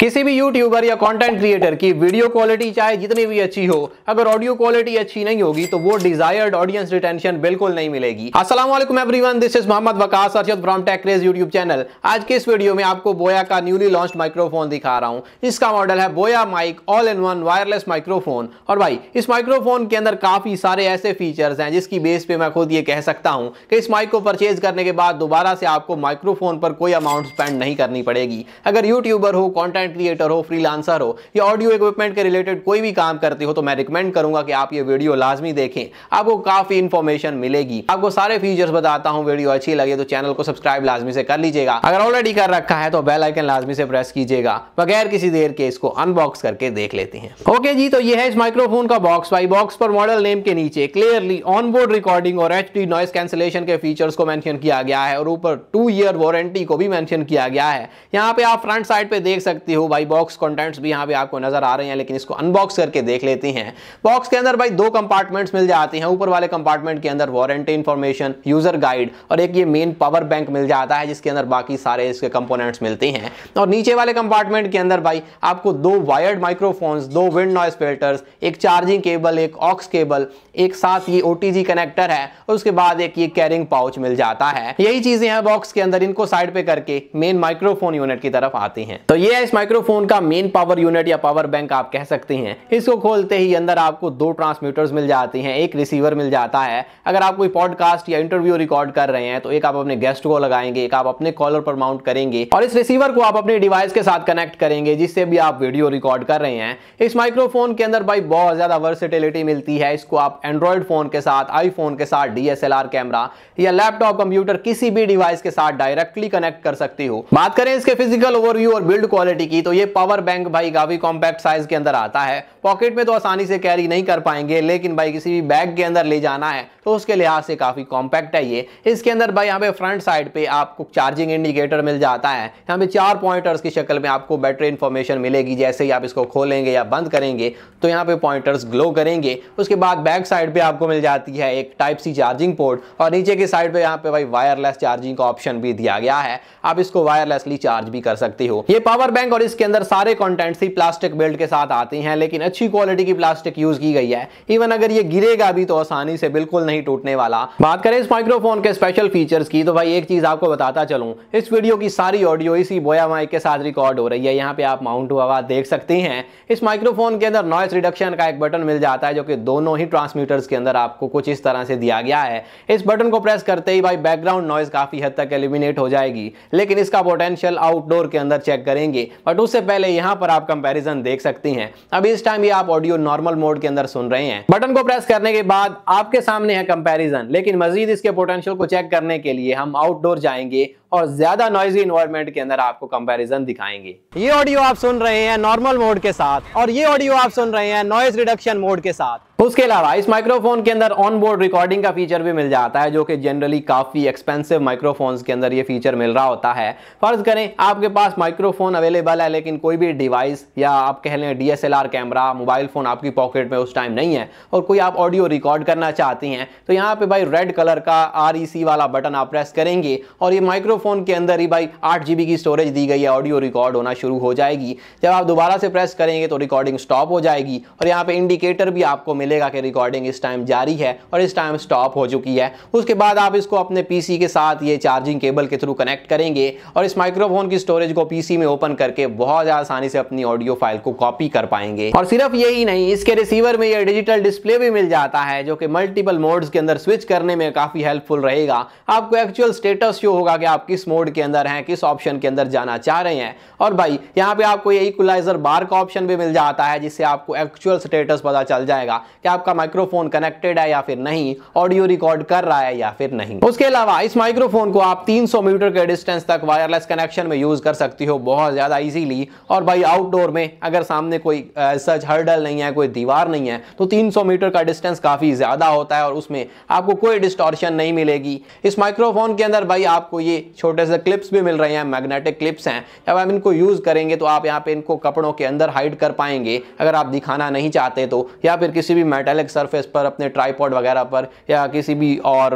किसी भी यूट्यूबर या कंटेंट क्रिएटर की वीडियो क्वालिटी चाहे जितनी भी अच्छी हो अगर ऑडियो क्वालिटी अच्छी नहीं होगी तो वो डिजायर्ड ऑडियंस रिटेंशन बिल्कुल नहीं मिलेगी अस्सलाम वालेकुम everyone this is Mohammad Waqas Arshad from Techrage YouTube channel आज के इस वीडियो में आपको बोया का न्यूली लॉन्च माइक्रोफोन दिखा रहा हूँ इसका मॉडल है Boya mic all in one wireless microphone और भाई इस माइक्रोफोन के अंदर काफी सारे ऐसे फीचर्स हैं जिसकी बेस पे मैं खुद ये कह सकता हूँ कि इस माइक को परचेज करने के बाद दोबारा से आपको माइक्रोफोन पर कोई अमाउंट स्पेंड नहीं करनी पड़ेगी अगर यूट्यूबर हो कॉन्टेंट कंटेंट क्रिएटर हो फ्रीलांसर हो या ऑडियो इक्विपमेंट के रिलेटेड कोई भी काम करते हो तो मैं रिकमेंड करूंगा कि आप ये वीडियो लाजमी देखें आपको काफी इन्फॉर्मेशन मिलेगी आपको सारे फीचर्स बताता हूँ वीडियो अच्छी लगे तो चैनल को सब्सक्राइब लाजमी से कर लीजिएगा अगर ऑलरेडी कर रखा है तो बेल आइकन लाजमी से प्रेस कीजिएगा बगैर किसी देर के इसको अनबॉक्स करके देख लेते हैं ओके जी तो ये है इस माइक्रोफोन का बॉक्स वाई बॉक्स पर मॉडल नेम के नीचे क्लियरली ऑनबोर्ड रिकॉर्डिंग और एच डी नॉइस कैंसिलेशन के फीचर्स को मैंशन किया गया है और ऊपर टू ईयर वारंटी को भी मैंशन किया गया है यहाँ पे आप फ्रंट साइड पे देख सकते हो भाई बॉक्स कंटेंट्स भी यहाँ पे आपको नजर आ रहे हैं लेकिन इसको अनबॉक्स करके देख लेते हैं बॉक्स के अंदर भाई दो कंपार्टमेंट्स मिल जाते हैं ऊपर वाले कंपार्टमेंट के अंदर वारंटी इन्फॉर्मेशन यूजर गाइड और एक ये मेन पावर बैंक मिल जाता है जिसके अंदर बाकी सारे इसके कंपोनेंट्स मिलते हैं और नीचे वाले कंपार्टमेंट के अंदर भाई आपको दो वायर्ड माइक्रोफोन्स दो विंड नॉइस फिल्टर्स एक चार्जिंग केबल एक ऑक्स केबल एक साथ ये ओ कनेक्टर है और उसके बाद एक ये कैरिंग पाउच मिल जाता है यही चीजें हैं बॉक्स के अंदर इनको साइड पे करके मेन माइक्रोफोन यूनिट की तरफ आती हैं तो ये है इस माइक्रोफोन का मेन पावर यूनिट या पावर बैंक आप कह सकते हैं इसको खोलते ही अंदर आपको दो ट्रांसमीटर्स मिल जाती हैं एक रिसीवर मिल जाता है अगर आप कोई पॉडकास्ट या इंटरव्यू रिकॉर्ड कर रहे हैं तो एक आप अपने गेस्ट को लगाएंगे एक आप अपने कॉलर पर माउंट करेंगे और इस रिसीवर को आप अपने डिवाइस के साथ कनेक्ट करेंगे जिससे भी आप वीडियो रिकॉर्ड कर रहे हैं इस माइक्रोफोन के अंदर भाई बहुत ज्यादा वर्सिटिलिटी मिलती है इसको आप एंड्रॉयड फोन के साथ आईफोन के साथ डीएसएलआर कैमरा या लैपटॉप कंप्यूटर किसी भी डिवाइस के साथ डायरेक्टली कनेक्ट कर सकती हो बात करें इसके फिजिकल ओवरव्यू और बिल्ड क्वालिटी की की तो ये पावर बैंक भाई गावी कॉम्पैक्ट साइज के अंदर आता है पॉकेट में तो आसानी से कैरी नहीं कर पाएंगे लेकिन भाई किसी भी बैग के अंदर ले जाना है तो उसके लिहाज से काफ़ी कॉम्पैक्ट है ये इसके अंदर भाई यहाँ पे फ्रंट साइड पे आपको चार्जिंग इंडिकेटर मिल जाता है यहाँ पे चार पॉइंटर्स की शक्ल में आपको बैटरी इन्फॉर्मेशन मिलेगी जैसे ही आप इसको खोलेंगे या बंद करेंगे तो यहाँ पे पॉइंटर्स ग्लो करेंगे उसके बाद बैक साइड पर आपको मिल जाती है एक टाइप सी चार्जिंग पोर्ट और नीचे की साइड पर यहाँ पे भाई वायरलेस चार्जिंग का ऑप्शन भी दिया गया है आप इसको वायरलेसली चार्ज भी कर सकते हो ये पावर बैंक और इसके अंदर सारे कंटेंट्स ही प्लास्टिक बेल्ट के साथ आती हैं लेकिन अच्छी क्वालिटी की प्लास्टिक यूज की गई है इवन अगर ये गिरेगा भी तो आसानी से बिल्कुल नहीं टूटने वाला बात करें इस माइक्रोफोन के स्पेशल फीचर्स की तो भाई एक चीज आपको बताता चलूं इस वीडियो की सारी ऑडियो इसी बोया माइक के साथ रिकॉर्ड हो रही है यहाँ पे आप माउंट आवाज देख सकती हैं इस माइक्रोफोन के अंदर नॉइस रिडक्शन का एक बटन मिल जाता है जो कि दोनों ही ट्रांसमीटर्स के अंदर आपको कुछ इस तरह से दिया गया है इस बटन को प्रेस करते ही भाई बैकग्राउंड नॉइज काफी हद तक एलिमिनेट हो जाएगी लेकिन इसका पोटेंशियल आउटडोर के अंदर चेक करेंगे बट बट उससे पहले यहाँ पर आप कंपैरिजन देख सकती हैं अब इस टाइम ये आप ऑडियो नॉर्मल मोड के अंदर सुन रहे हैं बटन को प्रेस करने के बाद आपके सामने है कंपैरिजन लेकिन मजीद इसके पोटेंशियल को चेक करने के लिए हम आउटडोर जाएंगे और ज्यादा नॉइजी इन्वायरमेंट के अंदर आपको कंपैरिजन दिखाएंगे ये ऑडियो आप सुन रहे हैं नॉर्मल मोड के साथ और ये ऑडियो आप सुन रहे हैं नॉइज रिडक्शन मोड के साथ उसके अलावा इस माइक्रोफोन के अंदर ऑन बोर्ड रिकॉर्डिंग का फीचर भी मिल जाता है जो कि जनरली काफ़ी एक्सपेंसिव माइक्रोफोन्स के अंदर ये फीचर मिल रहा होता है फ़र्ज़ करें आपके पास माइक्रोफोन अवेलेबल है लेकिन कोई भी डिवाइस या आप कह लें डी कैमरा मोबाइल फ़ोन आपकी पॉकेट में उस टाइम नहीं है और कोई आप ऑडियो रिकॉर्ड करना चाहती हैं तो यहाँ पर भाई रेड कलर का आर e वाला बटन आप प्रेस करेंगे और ये माइक्रोफोन के अंदर ही भाई आठ की स्टोरेज दी गई है ऑडियो रिकॉर्ड होना शुरू हो जाएगी जब आप दोबारा से प्रेस करेंगे तो रिकॉर्डिंग स्टॉप हो जाएगी और यहाँ पर इंडिकेटर भी आपको मिलेगा कि रिकॉर्डिंग इस टाइम जारी है और इस टाइम स्टॉप हो चुकी है उसके बाद आप इसको अपने पीसी के साथ ये चार्जिंग केबल के थ्रू कनेक्ट करेंगे और इस माइक्रोफोन की स्टोरेज को पीसी में ओपन करके बहुत आसानी से अपनी ऑडियो फाइल को कॉपी कर पाएंगे और सिर्फ यही नहीं इसके रिसीवर में यह डिजिटल डिस्प्ले भी मिल जाता है जो कि मल्टीपल मोड्स के अंदर स्विच करने में काफी हेल्पफुल रहेगा आपको एक्चुअल स्टेटस शो होगा कि आप किस मोड के अंदर हैं किस ऑप्शन के अंदर जाना चाह रहे हैं और भाई यहाँ पे आपको यही कुलाइजर बार का ऑप्शन भी मिल जाता है जिससे आपको एक्चुअल स्टेटस पता चल जाएगा कि आपका माइक्रोफोन कनेक्टेड है या फिर नहीं ऑडियो रिकॉर्ड कर रहा है या फिर नहीं उसके अलावा इस माइक्रोफोन को आप 300 मीटर के डिस्टेंस तक वायरलेस कनेक्शन में यूज कर सकती हो बहुत ज्यादा इजीली और भाई आउटडोर में अगर सामने कोई सच हर्डल नहीं है कोई दीवार नहीं है तो 300 मीटर का डिस्टेंस काफी ज्यादा होता है और उसमें आपको कोई डिस्टॉर्शन नहीं मिलेगी इस माइक्रोफोन के अंदर भाई आपको ये छोटे से क्लिप्स भी मिल रहे हैं मैग्नेटिक क्लिप्स हैं जब आप इनको यूज करेंगे तो आप यहाँ पे इनको कपड़ों के अंदर हाइड कर पाएंगे अगर आप दिखाना नहीं चाहते तो या फिर किसी भी मेटेलिक सरफेस पर अपने ट्राईपॉड वगैरह पर या किसी भी और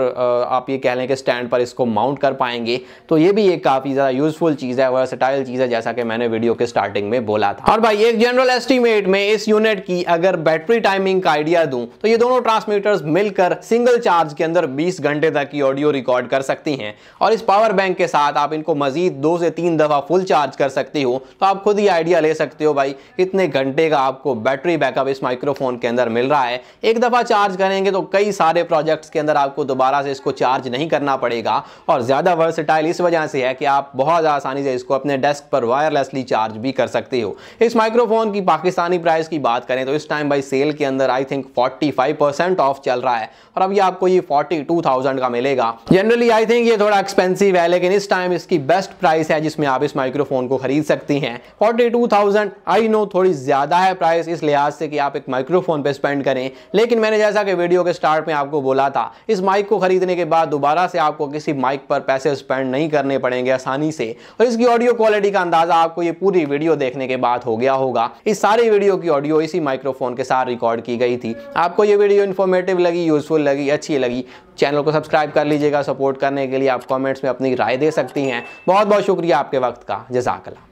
आप ये कह लें कि स्टैंड पर इसको माउंट कर पाएंगे तो ये भी एक काफ़ी ज़्यादा यूजफुल चीज़ है वर्सटाइल चीज़ है जैसा कि मैंने वीडियो के स्टार्टिंग में बोला था और भाई एक जनरल एस्टिमेट में इस यूनिट की अगर बैटरी टाइमिंग का आइडिया दूँ तो ये दोनों ट्रांसमीटर्स मिलकर सिंगल चार्ज के अंदर बीस घंटे तक की ऑडियो रिकॉर्ड कर सकती हैं और इस पावर बैंक के साथ आप इनको मजीद दो से तीन दफ़ा फुल चार्ज कर सकती हो तो आप खुद ही आइडिया ले सकते हो भाई कितने घंटे का आपको बैटरी बैकअप इस माइक्रोफोन के अंदर मिल रहा है है एक दफ़ा चार्ज करेंगे तो कई सारे प्रोजेक्ट्स के अंदर आपको दोबारा से इसको चार्ज नहीं करना पड़ेगा और ज़्यादा वर्सटाइल इस वजह से है कि आप बहुत आसानी से इसको अपने डेस्क पर वायरलेसली चार्ज भी कर सकते हो इस माइक्रोफोन की पाकिस्तानी प्राइस की बात करें तो इस टाइम बाई सेल के अंदर आई थिंक 45 परसेंट ऑफ चल रहा है और अभी आपको ये 42,000 का मिलेगा जनरली आई थिंक ये थोड़ा एक्सपेंसिव है लेकिन इस टाइम इसकी बेस्ट प्राइस है जिसमें आप इस माइक्रोफोन को खरीद सकती हैं 42,000 आई नो थोड़ी ज़्यादा है प्राइस इस लिहाज से कि आप एक माइक्रोफोन पे स्पेंड करें लेकिन मैंने जैसा कि वीडियो के स्टार्ट में आपको बोला था इस माइक को खरीदने के बाद दोबारा से आपको किसी माइक पर पैसे स्पेंड नहीं करने पड़ेंगे आसानी से और इसकी ऑडियो क्वालिटी का अंदाजा आपको ये पूरी वीडियो देखने के बाद हो गया होगा इस सारी वीडियो की ऑडियो इसी माइक्रोफोन के साथ रिकॉर्ड की गई थी आपको ये वीडियो इन्फॉर्मेटिव लगी यूजफुल लगी अच्छी लगी चैनल को सब्सक्राइब कर लीजिएगा सपोर्ट करने के लिए आप कमेंट्स में अपनी राय दे सकती हैं बहुत बहुत शुक्रिया आपके वक्त का जजाकला